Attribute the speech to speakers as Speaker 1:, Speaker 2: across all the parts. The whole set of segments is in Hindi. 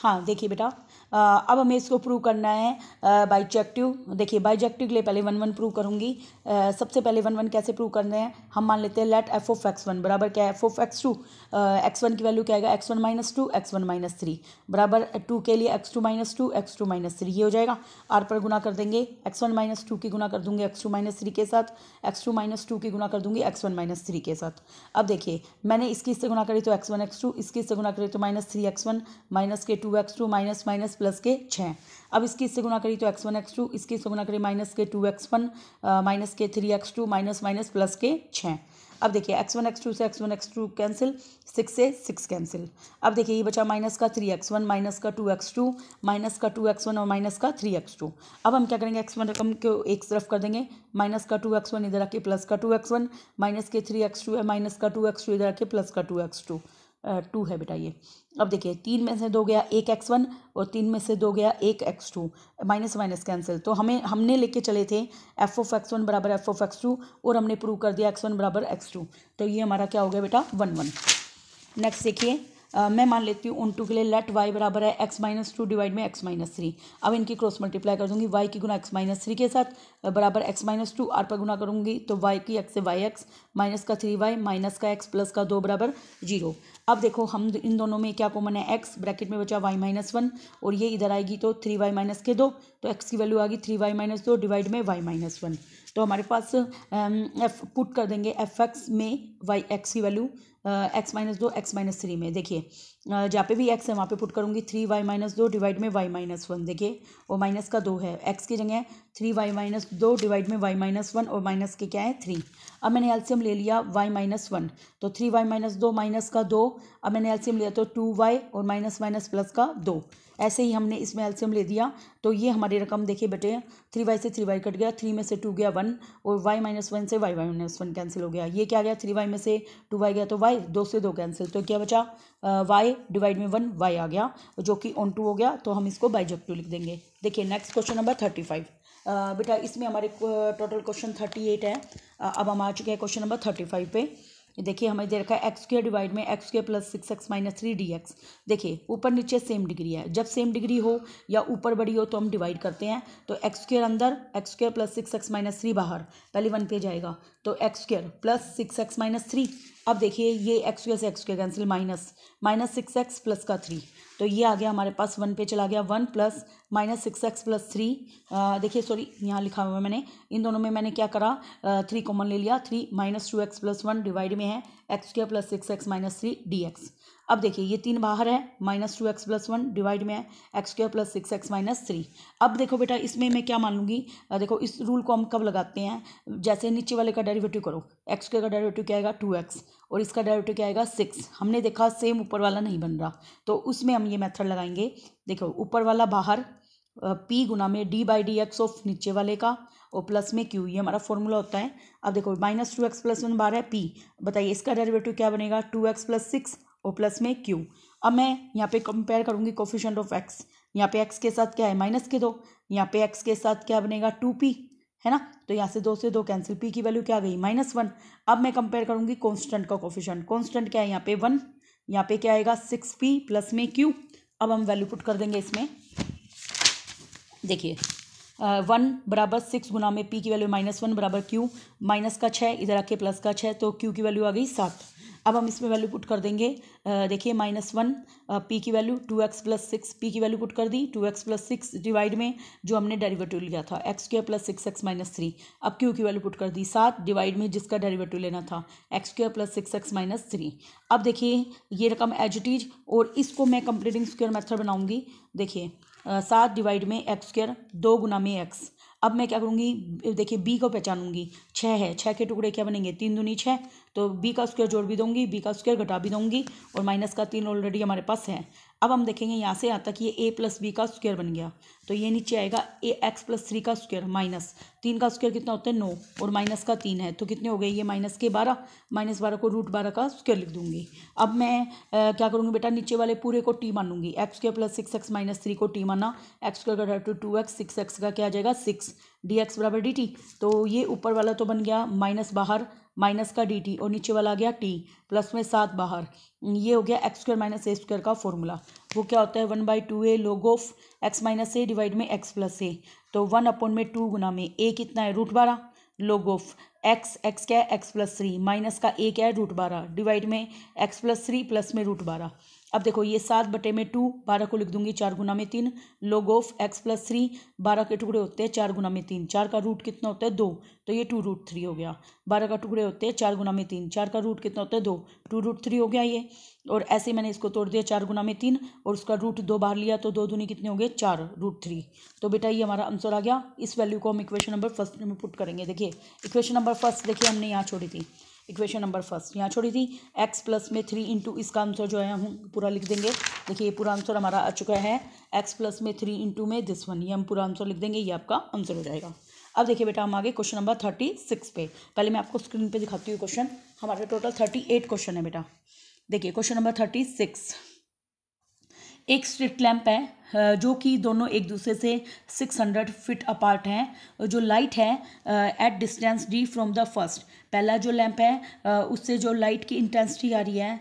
Speaker 1: हाँ देखिए बेटा अब हमें इसको प्रूव करना है बाईजेक्टिव देखिए बाइजेक्टिव के लिए पहले वन वन प्रूव करूँगी सबसे पहले वन वन कैसे प्रूव करने हैं हम मान लेते हैं let f of x one बराबर क्या है f of x two x one की वैल्यू क्या आएगा x one minus two x one minus three बराबर टू के लिए x two minus two x two minus three ये हो जाएगा आर पर गुना कर देंगे एक्स वन माइनस टू की गुना कर दूंगी एक्स टू माइनस थ्री के साथ एक्स टू माइनस टू की गुना कर दूंगी एक्स वन माइनस थ्री के साथ अब देखिए मैंने इसकी इससे गुना करी तो एक्स वन एक्स टू इसकी इससे गुना करी तो minus three x one minus के two x two minus minus plus के छः अब इसकी इससे गुना करी तो एक्स वन एक्स टू इसकी इससे गुना करी माइनस के टू एक्स वन माइनस के three x two minus minus plus के छः अब देखिए एक्स वन एक्स टू से x one x two cancel six से सिक्स कैंसिल अब देखिए ये बचा माइनस का थ्री एक्स वन माइनस का टू एक्स टू माइनस का टू एक्स वन और माइनस का थ्री एक्स टू अब हम क्या करेंगे एक्स वन रकम को एक तरफ कर देंगे माइनस का टू एक्स वन इधर आके प्लस का टू एक्स वन माइनस के थ्री एक्स टू है माइनस का टू एक्स टू इधर आके प्लस का टू एक्स टू टू है बेटा ये अब देखिए तीन में से दो गया एक एक्स वन और तीन में से दो गया एक x two minus minus cancel तो हमें हमने लेके चले थे एफ ओफ एक्स वन बराबर एफ ओफ एक्स टू और हमने प्रूव कर दिया एक्स वन बराबर एक्स टू तो ये हमारा क्या हो गया बेटा वन वन नेक्स्ट देखिए मैं मान लेती हूँ उन टू के लिए लेट वाई बराबर है एक्स माइनस टू डिवाइड में एक्स माइनस थ्री अब इनकी क्रॉस मल्टीप्लाई कर दूंगी वाई की गुना एक्स माइनस थ्री के साथ बराबर एक्स माइनस टू आर पर गुना करूंगी तो वाई की एक्स से वाई एक्स माइनस का थ्री वाई माइनस का एक्स प्लस का दो बराबर जीरो अब देखो हम इन दोनों में क्या कॉमन है एक्स ब्रैकेट में बचा वाई माइनस वन और ये इधर आएगी तो थ्री वाई माइनस के दो तो एक्स की वैल्यू आ गई थ्री वाई माइनस दो डिवाइड में वाई माइनस वन तो हमारे पास एफ पुट कर देंगे एफ एक्स में वाई एक्स की वैल्यू एक्स माइनस दो एक्स माइनस थ्री में देखिए जहाँ पे भी एक्स है वहाँ पे पुट करूँगी थ्री वाई माइनस दो डिवाइड में वाई माइनस वन देखिए और माइनस का दो है एक्स की जगह थ्री वाई माइनस दो डिवाइड में वाई माइनस वन और माइनस के क्या है थ्री अब मैंने एल्सियम ले लिया वाई माइनस वन तो थ्री वाई माइनस दो माइनस का दो अब मैंने एल्सियम लिया तो टू वाई और माइनस माइनस प्लस का दो ऐसे ही हमने इसमें एल्सियम ले दिया तो ये हमारी रकम देखिए बेटे थ्री वाई से थ्री वाई कट गया थ्री में से टू गया वन और वाई माइनस वन से y y minus one cancel हो गया ये क्या गया थ्री वाई में से टू वाई गया तो वाई दो से दो कैंसिल तो क्या बचा वाई डिवाइड में वन वाई आ गया जो कि ऑन टू हो गया तो हम इसको बाई जब टू लिख देंगे देखिए next question number thirty five बेटा इसमें हमारे टोटल क्वेश्चन थर्टी एट है अब हम आ चुके हैं क्वेश्चन नंबर थर्टी फाइव पे देखिए हमें दे रखा है एक्स स्क्र डिवाइड में x square plus six x minus three d x देखिए ऊपर नीचे सेम डिग्री है जब सेम डिग्री हो या ऊपर बड़ी हो तो हम डिवाइड करते हैं तो एक्स स्क्र अंदर x square plus six x minus three बाहर पहले वन पे जाएगा तो x square plus six x minus three अब देखिए ये एक्स के से एक्स के cancel minus minus six x plus का थ्री तो ये आ गया हमारे पास वन पे चला गया one plus minus six x plus three देखिए सॉरी यहाँ लिखा हुआ है मैंने इन दोनों में मैंने क्या करा थ्री कॉमन ले लिया three minus two x plus one divide में है x square plus six x minus three d x अब देखिए ये तीन बाहर है minus two x plus one divide में है x square plus six x minus three अब देखो बेटा इसमें मैं क्या मान लूँगी देखो इस रूल को हम कब लगाते हैं जैसे नीचे वाले का डेरिवेटिव करो एक्स स्क्र का डेरिवेटिव क्या आएगा टू एक्स और इसका डेरिवेटिव क्या आएगा सिक्स हमने देखा सेम ऊपर वाला नहीं बन रहा तो उसमें हम ये मैथड लगाएंगे देखो ऊपर वाला बाहर पी गुना में d by d x of नीचे वाले का और प्लस में क्यू ये हमारा फॉर्मूला होता है अब देखो minus two x plus one बारह है पी बताइए इसका डेरिवेटिव क्या बनेगा टू एक्स प्लस सिक्स और प्लस में क्यू अब मैं यहाँ पे कंपेयर करूँगी कोफिशेंट ऑफ एक्स यहाँ पे एक्स के साथ क्या है माइनस के दो यहाँ पे एक्स के साथ क्या बनेगा टू पी है ना तो यहाँ से दो से दो कैंसिल पी की वैल्यू क्या आ गई माइनस वन अब मैं कंपेयर करूँगी कॉन्स्टेंट का कोफिशेंट कॉन्स्टेंट क्या है यहाँ पे वन यहाँ पे क्या आएगा सिक्स पी प्लस में क्यू अब हम वैल्यू पुट कर देंगे इसमें देखिए वन बराबर सिक्स गुना में पी की वैल्यू माइनस वन बराबर क्यू माइनस का छः इधर आके प्लस का छः तो क्यू की वैल्यू आ गई सात अब हम इसमें वैल्यू पुट कर देंगे देखिए माइनस वन पी की value two x plus six P की वैल्यू पुट कर दी two x plus six divide में जो हमने डेरिवेटिव लिया था x square plus six x minus three अब क्यू की वैल्यू पुट कर दी सात डिवाइड में जिसका डेरिवेटिव लेना था x square plus six x minus three अब देखिए ये रकम एजिटीज और इसको मैं कंप्लीटिंग स्क्वेयर मेथड बनाऊंगी देखिए सात डिवाइड में एक्स स्क्र दो गुना में एक्स अब मैं क्या करूँगी देखिए बी को पहचानूंगी छः है छः के टुकड़े क्या बनेंगे तीन दूनी छः तो बी का स्क्वायर जोड़ भी दूंगी बी का स्क्वायर घटा भी दूंगी और माइनस का तीन ऑलरेडी हमारे पास है अब हम देखेंगे यहाँ से यहाँ तक ये ए प्लस बी का स्क्वायर बन गया तो ये नीचे आएगा ए एक्स प्लस थ्री का स्क्वायर माइनस तीन का स्क्वायर कितना होता है नौ और माइनस का तीन है तो कितने हो गए ये माइनस के बारह माइनस बारह को रूट बारह का स्क्वायर लिख दूंगी अब मैं आ, क्या करूँगी बेटा नीचे वाले पूरे को टी मानूंगी x square plus six x minus three को टी माना एक्स स्क्वायर का two two x six x का क्या आ जाएगा सिक्स डी एक्स बराबर डी टी तो ये ऊपर वाला तो बन गया माइनस बाहर माइनस का डी टी और नीचे वाला आ गया टी प्लस में सात बाहर ये हो गया x square minus a square का फॉर्मूला वो क्या होता है one by two a log of x minus a divide में एक्स प्लस ए तो वन अपॉन में टू गुना में ए कितना है रूट बारह लोग ऑफ एक्स एक्स क्या है एक्स प्लस थ्री माइनस का ए क्या है रूट बारह डिवाइड में एक्स प्लस थ्री प्लस में रूट बारह अब देखो ये सात बटे में टू बारह को लिख दूंगी चार गुना में तीन लोग ऑफ एक्स प्लस थ्री बारह के टुकड़े होते हैं चार गुना में तीन चार का रूट कितना होता है दो तो ये टू रूट थ्री हो गया बारह का टुकड़े होते हैं चार गुना में तीन चार का रूट कितना होता है दो टू रूट थ्री हो गया ये और ऐसे मैंने इसको तोड़ दिया चार गुना में तीन और उसका रूट दो बाहर लिया तो दो दूनी कितने हो गए चार रूट थ्री तो बेटा ये हमारा आंसर आ गया इस वैल्यू को हम इक्वेशन नंबर फर्स्ट में पुट करेंगे देखिए इक्वेशन नंबर फर्स्ट देखिए हमने यहाँ छोड़ी थी इक्वेशन नंबर फर्स्ट यहाँ छोड़ी थी एक्स प्लस में थ्री इंटू इसका आंसर जो है हम पूरा लिख देंगे देखिए ये पूरा आंसर हमारा आ चुका है एक्स प्लस में थ्री इंटू में दिस वन ये हम पूरा आंसर लिख देंगे ये आपका आंसर हो जाएगा अब देखिए बेटा हम आगे क्वेश्चन नंबर थर्टी सिक्स पे पहले मैं आपको स्क्रीन पे दिखाती हूँ क्वेश्चन हमारे टोटल थर्टी एट क्वेश्चन है बेटा देखिए क्वेश्चन नंबर थर्टी सिक्स एक स्ट्रीट लैम्प है जो कि दोनों एक दूसरे से 600 फीट अपार्ट हैं जो लाइट है at distance d from the first पहला जो लैम्प है उससे जो लाइट की इंटेंसिटी आ रही है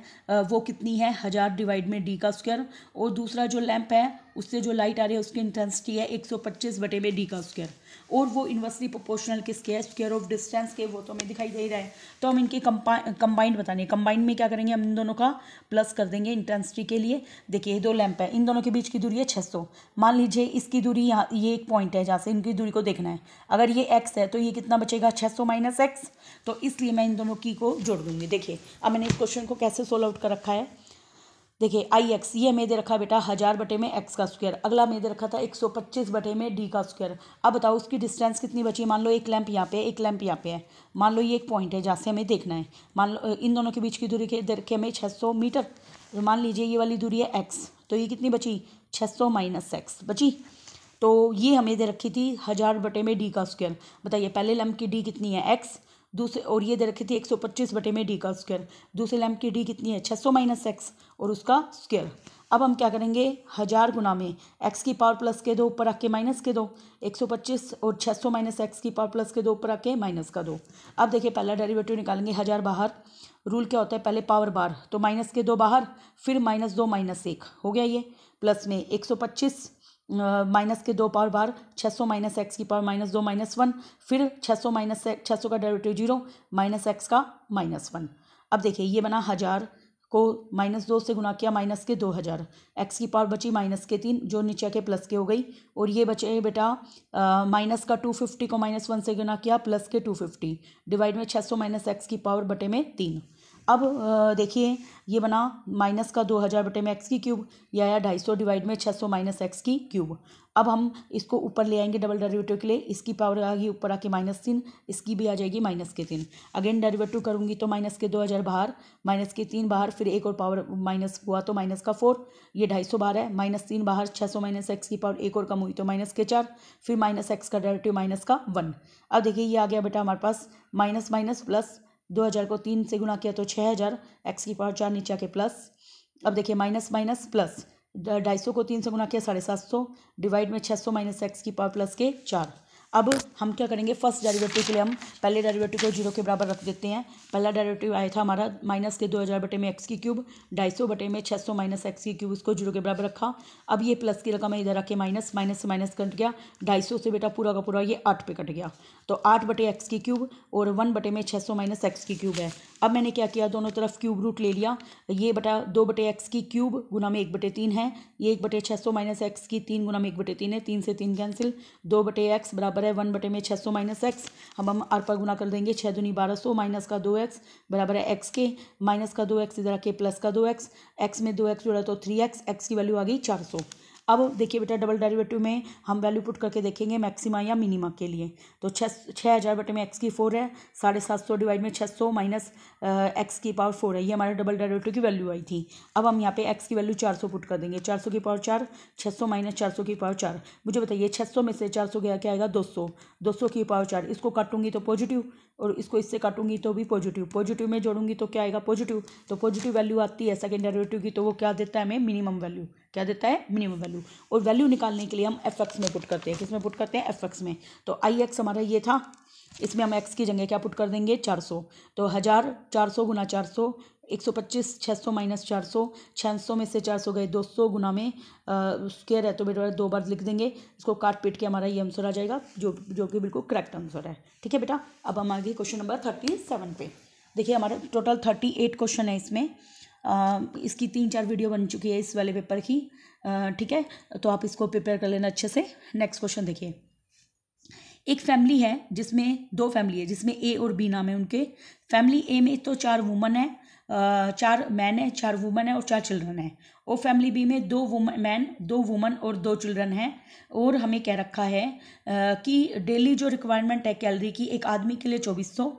Speaker 1: वो कितनी है हज़ार डिवाइड में डी का स्क्वायर और दूसरा जो लैम्प है उससे जो लाइट आ रही है उसकी इंटेंसिटी है एक सौ पच्चीस बटे में डी का स्क्वायर और वो इन्वर्सली प्रोपोर्शनल किसके है स्क्वायर ऑफ डिस्टेंस के वो तो हमें दिखाई दे रहा है तो हम इनके कंबाइंड बताने कंबाइंड में क्या करेंगे हम इन दोनों का प्लस कर देंगे इंटेंसिटी के लिए देखिए दो लैंप है इन दोनों के बीच की दूरी है छः मान लीजिए इसकी दूरी यहाँ ये एक पॉइंट है जहाँ से इनकी दूरी को देखना है अगर ये एक्स है तो ये कितना बचेगा छः सौ माइनस एक्स तो इसलिए मैं इन दोनों की को जोड़ दूँगी देखिए अब मैंने इस क्वेश्चन को कैसे सोल्व आउट कर रखा है देखिए आई एक्स ये हमें दे रखा है बेटा हज़ार बटे में एक्स का स्क्वायर अगला हमें दे रखा था एक सौ पच्चीस बटे में डी का स्क्वायर अब बताओ उसकी डिस्टेंस कितनी बची है मान लो एक लैंप यहाँ पे एक लैंप यहाँ पे है मान लो ये एक पॉइंट है जहाँ से हमें देखना है मान लो इन दोनों के बीच की दूरी के दर के हमें छः सौ मीटर तो मान लीजिए ये वाली दूरी है एक्स तो ये कितनी बची छः सौ माइनस एक्स बची तो ये हमें दे रखी थी हज़ार बटे में डी का स्क्वायर बताइए पहले लैंप की डी कितनी है एक्स दूसरे और ये दे रखी थी एक सौ पच्चीस बटे में डी का स्क्वायर दूसरे लैम्प की डी कितनी है छः सौ माइनस एक्स और उसका स्क्वायर अब हम क्या करेंगे हज़ार गुना में एक्स की पावर प्लस के दो ऊपर आके के माइनस के दो एक सौ पच्चीस और छः सौ माइनस एक्स की पावर प्लस के दो ऊपर आके के माइनस का दो अब देखिए पहला डेरिवेटिव निकालेंगे हज़ार बाहर रूल क्या होता है पहले पावर बार तो माइनस के दो बाहर फिर माइनस दो माइनस एक हो गया ये प्लस में एक सौ पच्चीस माइनस के दो पावर बार छः सौ माइनस एक्स की पावर माइनस दो माइनस वन फिर छः सौ माइनस छः सौ का डेरिवेटिव जीरो माइनस एक्स का माइनस वन अब देखिए ये बना हज़ार को माइनस दो से गुना किया माइनस के दो हज़ार एक्स की पावर बची माइनस के तीन जो नीचे के प्लस के हो गई और ये बचे बेटा माइनस का टू फिफ्टी को माइनस वन से गुना किया प्लस के टू फिफ्टी डिवाइड में छः सौ माइनस एक्स की पावर बटे में तीन अब देखिए ये बना माइनस का दो हज़ार बटे में एक्स की क्यूब या आया ढाई सौ डिवाइड में छः सौ माइनस एक्स की क्यूब अब हम इसको ऊपर ले आएंगे डबल डेरिवेटिव के लिए इसकी पावर आ गई ऊपर आके माइनस तीन इसकी भी आ जाएगी माइनस के तीन अगेन डेरिवेटिव करूँगी तो माइनस के दो हज़ार बाहर माइनस के तीन बाहर फिर एक और पावर माइनस हुआ तो माइनस का फोर ये ढाई सौ बाहर है माइनस तीन बाहर छः सौ माइनस एक्स की पावर एक और कम हुई तो माइनस के चार फिर माइनस एक्स का डेरेटिव माइनस का वन अब देखिए ये आ गया बेटा हमारे पास माइनस माइनस प्लस दो हज़ार को तीन से गुणा किया तो छः हज़ार एक्स की पावर चार नीचे आके प्लस अब देखिए माइनस माइनस प्लस ढाई सौ को तीन से गुना किया साढ़े सात सौ डिवाइड में छः सौ माइनस एक्स की पावर प्लस के चार अब हम क्या करेंगे फर्स्ट डेरिवेटिव के लिए हम पहले डेरिवेटिव को जीरो के बराबर रख देते हैं पहला डेरिवेटिव आया था हमारा माइनस के दो हज़ार बटे में एक्स की क्यूब ढाई सौ बटे में छः सौ माइनस एक्स की क्यूब उसको जीरो के बराबर रखा अब ये प्लस की रकम इधर रखे माइनस माइनस से माइनस कट गया ढाई सौ से बेटा पूरा का पूरा ये आठ पे कट गया तो आठ बटे एक्स की क्यूब और वन बटे में छः सौ माइनस एक्स की क्यूब है अब मैंने क्या किया दोनों तरफ क्यूब रूट ले लिया ये बटा दो बटे एक्स की क्यूब गुना में एक बटे तीन है ये एक बटे छः सौ माइनस एक्स की तीन गुना में एक बटे तीन है तीन से तीन कैंसिल दो बटे एक्स बराबर बराबर है वन बटे में छः सौ माइनस एक्स अब हम आर पर गुना कर देंगे छः दुनी बारह सौ माइनस का दो एक्स बराबर है एक्स के माइनस का दो एक्स इधर के प्लस का दो एक्स एक्स में दो एक्स जोड़ा तो थ्री एक्स एक्स की वैल्यू आ गई चार सौ अब देखिए बेटा डबल डेरिवेटिव में हम वैल्यू पुट करके देखेंगे मैक्सिमा या मिनिमा के लिए तो छः छः हज़ार बटे में एक्स की फोर है साढ़े सात सौ डिवाइड में छः सौ माइनस एक्स की पावर फोर है ये हमारे डबल डेरिवेटिव की वैल्यू आई थी अब हम यहाँ पे एक्स की वैल्यू चार सौ पुट कर देंगे चार सौ की पावर चार छः सौ माइनस चार सौ की पावर चार मुझे बताइए छः सौ में से चार सौ गया क्या आएगा दो सौ दो सौ की पावर चार इसको काटूंगी तो पॉजिटिव और इसको इससे काटूंगी तो भी पॉजिटिव पॉजिटिव में जोड़ूंगी तो क्या आएगा पॉजिटिव तो पॉजिटिव वैल्यू आती है सेकेंड डेरिवेटिव की तो वो क्या देता है हमें मिनिमम वैल्यू क्या देता है मिनिमम वैल्यू और वैल्यू निकालने के लिए हम एफ एक्स में पुट करते हैं किस में पुट करते हैं एफ एक्स में तो आई एक्स हमारा ये था इसमें हम एक्स की जगह क्या पुट कर देंगे चार सौ तो हज़ार चार सौ गुना चार सौ एक सौ पच्चीस छः सौ माइनस चार सौ छः सौ में से चार सौ गए दो सौ गुना में स्केयर है तो बेटा दो बार लिख देंगे इसको काट पीट के हमारा ये आंसर आ जाएगा जो जो कि बिल्कुल करेक्ट आंसर है ठीक है बेटा अब हम आगे क्वेश्चन नंबर थर्टी सेवन पे देखिए हमारा टोटल थर्टी एट क्वेश्चन है इसमें आ, इसकी तीन चार वीडियो बन चुकी है इस वाले पेपर की ठीक है तो आप इसको प्रिपेयर कर लेना अच्छे से नेक्स्ट क्वेश्चन देखिए एक फैमिली है जिसमें दो फैमिली है जिसमें ए और बी नाम है उनके फैमिली ए में तो चार वुमन है चार मैन है चार वुमेन है और चार चिल्ड्रन है और फैमिली बी में दो मैन दो वुमेन और दो चिल्ड्रन हैं और हमें कह रखा है कि डेली जो रिक्वायरमेंट है कैलरी की एक आदमी के लिए चौबीस सौ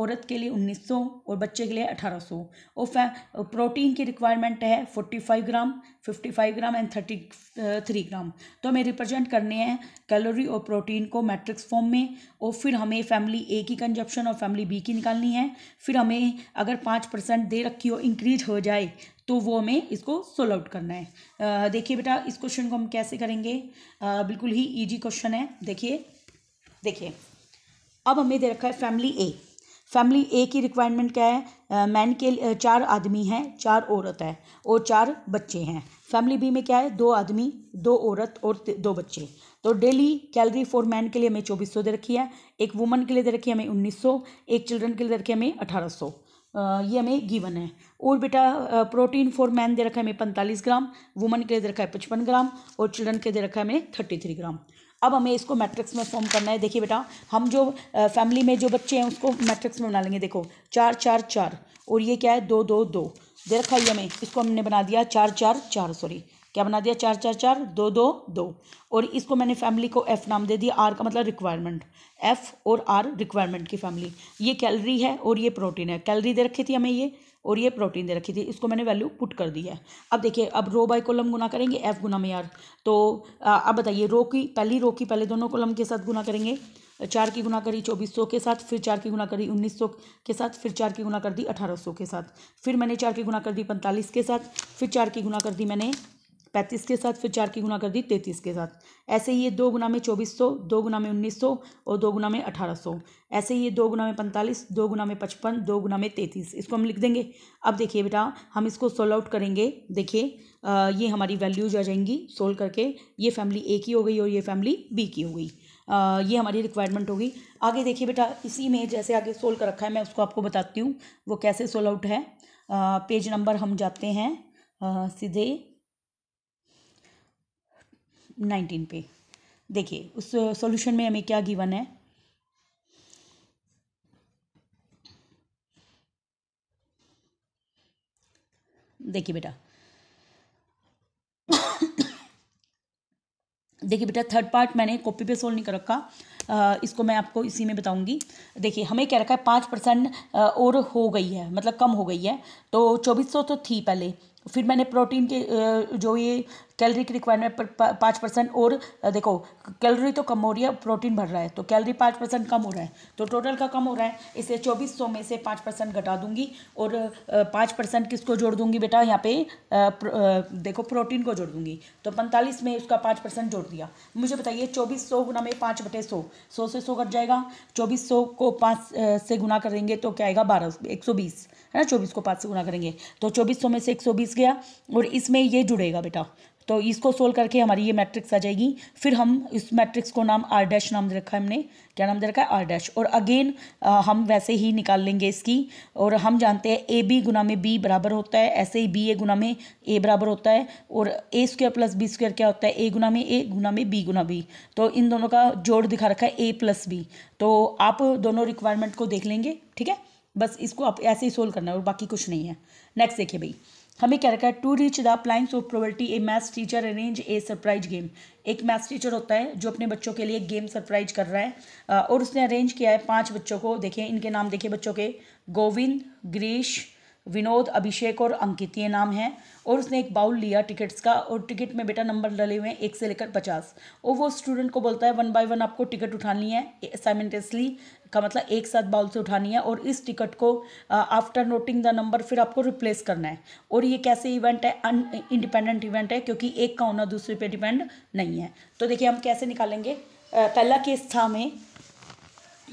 Speaker 1: औरत के लिए 1900 और बच्चे के लिए 1800 और प्रोटीन की रिक्वायरमेंट है 45 ग्राम 55 ग्राम एंड 33 ग्राम तो हमें रिप्रेजेंट करने हैं कैलोरी और प्रोटीन को मैट्रिक्स फॉर्म में और फिर हमें फैमिली ए की कंजप्शन और फैमिली बी की निकालनी है फिर हमें अगर पाँच परसेंट दे रखी हो इंक्रीज हो जाए तो वो हमें इसको सोल आउट करना है देखिए बेटा इस क्वेश्चन को हम कैसे करेंगे आ, बिल्कुल ही ईजी क्वेश्चन है देखिए देखिए अब हमें दे रखा है फैमिली ए फैमिली ए की रिक्वायरमेंट क्या है मैन के चार आदमी हैं चार औरत है और चार बच्चे हैं फैमिली बी में क्या है दो आदमी दो औरत और दो बच्चे तो डेली कैलरी फॉर मैन के लिए हमें चौबीस सौ दे रखी है एक वुमन के लिए दे रखी है हमें उन्नीस सौ एक चिल्ड्रन के लिए दे रखी है हमें अठारह सौ ये हमें गिवन है और बेटा प्रोटीन फॉर मैन दे रखा है हमें पैंतालीस ग्राम वुमन के लिए दे रखा है पचपन ग्राम और चिल्ड्रन के दे रखा है हमें थर्टी थ्री ग्राम अब हमें इसको मैट्रिक्स में फॉर्म करना है देखिए बेटा हम जो फैमिली में जो बच्चे हैं उसको मैट्रिक्स में बना लेंगे देखो चार चार चार और ये क्या है दो दो दो दे रखा ही हमें इसको हमने बना दिया चार चार चार सॉरी क्या बना दिया चार चार चार दो दो दो और इसको मैंने फैमिली को एफ़ नाम दे दिया आर का मतलब रिक्वायरमेंट एफ़ और आर रिक्वायरमेंट की फैमिली ये कैलरी है और ये प्रोटीन है कैलरी दे रखी थी हमें ये और ये प्रोटीन दे रखी थी इसको मैंने वैल्यू पुट कर दी है अब देखिए अब रो बाई कॉलम गुना करेंगे एफ गुना में यार तो अब बताइए रो की पहली रो की पहले दोनों कॉलम के साथ गुना करेंगे चार की गुना करी चौबीस सौ के साथ फिर चार की गुना करी उन्नीस सौ के साथ फिर चार की गुना कर दी अठारह सौ के साथ फिर मैंने चार की गुना कर दी पैंतालीस के साथ फिर चार की गुना कर दी मैंने पैंतीस के साथ फिर चार की गुना कर दी तैंतीस के साथ ऐसे ही ये दो गुना में चौबीस सौ दो गुना में उन्नीस सौ और दो गुना में अठारह सौ ऐसे ही ये दो गुना में पैंतालीस दो गुना में पचपन दो गुना में तैंतीस इसको हम लिख देंगे अब देखिए बेटा हम इसको सोल्व आउट करेंगे देखिए ये हमारी वैल्यूज आ जाएंगी सोल्व करके ये फैमिली ए की हो गई और ये फैमिली बी की हो गई आ, ये हमारी रिक्वायरमेंट होगी आगे देखिए बेटा इसी में जैसे आगे सोल्व कर रखा है मैं उसको आपको बताती हूँ वो कैसे सोल्व आउट है पेज नंबर हम जाते हैं सीधे नाइनटीन पे देखिए उस सॉल्यूशन में हमें क्या गिवन है देखिए बेटा देखिए बेटा थर्ड पार्ट मैंने कॉपी पे सोल्व नहीं कर रखा इसको मैं आपको इसी में बताऊंगी देखिए हमें क्या रखा है पाँच परसेंट और हो गई है मतलब कम हो गई है तो चौबीस सौ तो थी पहले फिर मैंने प्रोटीन के जो ये कैलोरी की रिक्वायरमेंट पर पाँच परसेंट और देखो कैलोरी तो कम हो रही है प्रोटीन भर रहा है तो कैलोरी पाँच परसेंट कम हो रहा है तो टोटल का कम हो रहा है इसे चौबीस सौ में से पाँच परसेंट घटा दूंगी और पाँच परसेंट किसको जोड़ दूंगी बेटा यहाँ पे देखो प्रोटीन को जोड़ दूंगी तो पैंतालीस में उसका पाँच परसेंट जोड़ दिया मुझे बताइए चौबीस सौ गुना में पाँच बटे सौ सौ से सौ घट जाएगा चौबीस सौ को पाँच से गुना करेंगे तो क्या आएगा बारह एक सौ बीस है ना चौबीस को पाँच से गुना करेंगे तो चौबीस सौ में से एक सौ बीस गया और इसमें ये जुड़ेगा बेटा तो इसको सोल्व करके हमारी ये मैट्रिक्स आ जाएगी फिर हम इस मैट्रिक्स को नाम आर डैश नाम दे रखा है हमने क्या नाम दे रखा है आर डैश और अगेन आ, हम वैसे ही निकाल लेंगे इसकी और हम जानते हैं ए बी गुना में बी बराबर होता है ऐसे ही बी ए गुना में ए बराबर होता है और A square plus B square क्या होता है ए गुना में ए गुना में बी गुना बी तो इन दोनों का जोड़ दिखा रखा है ए प्लस बी तो आप दोनों रिक्वायरमेंट को देख लेंगे ठीक है बस इसको आप ऐसे ही सोल्व करना है और बाकी कुछ नहीं है नेक्स्ट देखिए भाई हमें क्या रखा है to reach the plains of poverty a maths teacher arrange a surprise game एक मैथ्स टीचर होता है जो अपने बच्चों के लिए गेम सरप्राइज कर रहा है और उसने अरेंज किया है पांच बच्चों को देखें इनके नाम देखें बच्चों के गोविंद ग्रीश विनोद अभिषेक और अंकित ये नाम है और उसने एक बाउल लिया टिकट्स का और टिकट में बेटा नंबर डले हुए हैं एक से लेकर पचास और वो स्टूडेंट को बोलता है वन बाय वन आपको टिकट उठानी है साइमेंटेसली का मतलब एक साथ बाउल से उठानी है और इस टिकट को आफ्टर नोटिंग द नंबर फिर आपको रिप्लेस करना है और ये कैसे इवेंट है अन इंडिपेंडेंट इवेंट है क्योंकि एक का होना दूसरे पर डिपेंड नहीं है तो देखिए हम कैसे निकालेंगे पहला केस था हमें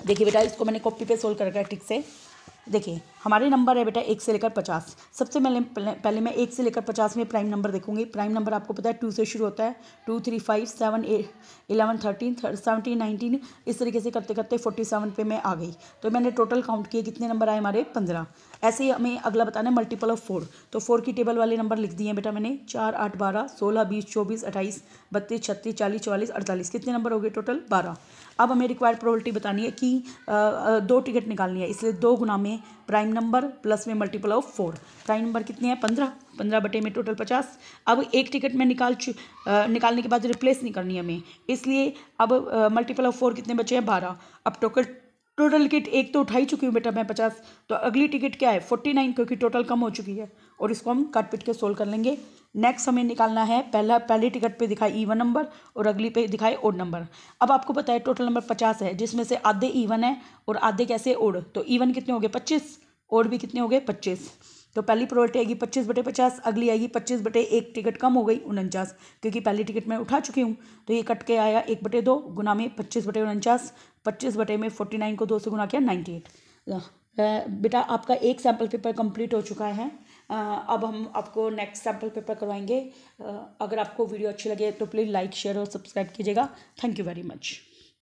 Speaker 1: देखिए बेटा इसको मैंने कॉपी पे सोल्व कर रखा है ठीक से देखिए हमारे नंबर है बेटा एक से लेकर पचास सबसे पहले पहले मैं एक से लेकर पचास में प्राइम नंबर देखूंगी प्राइम नंबर आपको पता है टू से शुरू होता है two three five seven eight eleven thirteen seventeen nineteen इस तरीके से करते करते फोर्टी सेवन पर मैं आ गई तो मैंने टोटल काउंट किए कितने नंबर आए हमारे पंद्रह ऐसे ही हमें अगला बताना है मल्टीपल ऑफ फोर तो फोर की टेबल वाले नंबर लिख दिए बेटा मैंने चार आठ बारह सोलह बीस चौबीस अट्ठाईस बत्तीस छत्तीस चालीस चौवालीस अड़तालीस कितने नंबर हो गए टोटल बारह अब हमें रिक्वायर्ड प्रोबलिटी बतानी है कि दो टिकट निकालनी है इसलिए दो गुना में हैं प्राइम नंबर प्लस में multiple of four prime number कितने हैं पंद्रह पंद्रह बटे में टोटल पचास अब एक टिकट में निकाल चु आ, निकालने के बाद रिप्लेस नहीं करनी हमें इसलिए अब मल्टीपल ऑफ फोर कितने बचे हैं बारह अब टोटल टोटल टिकट एक तो उठाई चुकी हूँ बेटा मैं पचास तो अगली टिकट क्या है फोर्टी नाइन क्योंकि टोटल कम हो चुकी है और इसको हम काट पीट के सोल्व कर लेंगे नेक्स्ट हमें निकालना है पहला पहली टिकट पे दिखाए ईवन नंबर और अगली पे दिखाए ओड नंबर अब आपको पता है टोटल नंबर पचास है जिसमें से आधे ईवन है और आधे कैसे ओड तो ईवन कितने हो गए पच्चीस ओड भी कितने हो गए पच्चीस तो पहली प्रोबेबिलिटी आएगी पच्चीस बटे पचास अगली आएगी पच्चीस बटे एक टिकट कम हो गई उनचास क्योंकि पहली टिकट मैं उठा चुकी हूँ तो ये कट के आया एक बटे दो गुना में पच्चीस बटे उनचास पच्चीस बटे में फोर्टी नाइन को दो से गुना किया नाइन्टी एट बेटा आपका एक सैम्पल पेपर कंप्लीट हो चुका है अब हम आपको नेक्स्ट सैम्पल पेपर करवाएंगे अगर आपको वीडियो अच्छी लगे तो प्लीज़ लाइक शेयर और सब्सक्राइब कीजिएगा थैंक यू वेरी मच